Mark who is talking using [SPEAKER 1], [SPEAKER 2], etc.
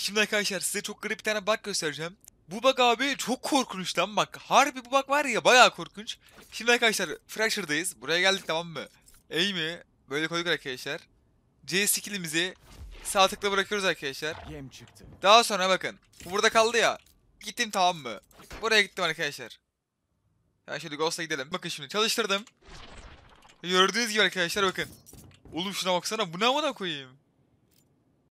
[SPEAKER 1] Şimdi arkadaşlar size çok garip bir tane bug göstereceğim. Bu bug abi çok korkunç lan bak. Harbi bu bug var ya bayağı korkunç. Şimdi arkadaşlar Fracture'dayız. Buraya geldik tamam mı? Eğimi böyle koyduk arkadaşlar. C skillimizi sağ tıkla bırakıyoruz arkadaşlar. Daha sonra bakın. Bu burada kaldı ya. Gittim tamam mı? Buraya gittim arkadaşlar. yani şimdi Ghost'a gidelim. Bakın şimdi çalıştırdım. Gördüğünüz gibi arkadaşlar bakın. Oğlum şuna baksana. Bu ne amına koyayım?